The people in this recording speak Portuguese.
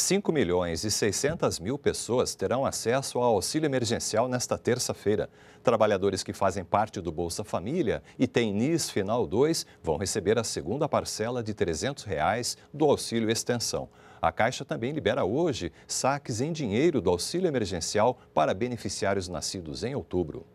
5 milhões e 600 mil pessoas terão acesso ao auxílio emergencial nesta terça-feira. Trabalhadores que fazem parte do Bolsa Família e têm NIS Final 2 vão receber a segunda parcela de R$ 300 reais do auxílio extensão. A Caixa também libera hoje saques em dinheiro do auxílio emergencial para beneficiários nascidos em outubro.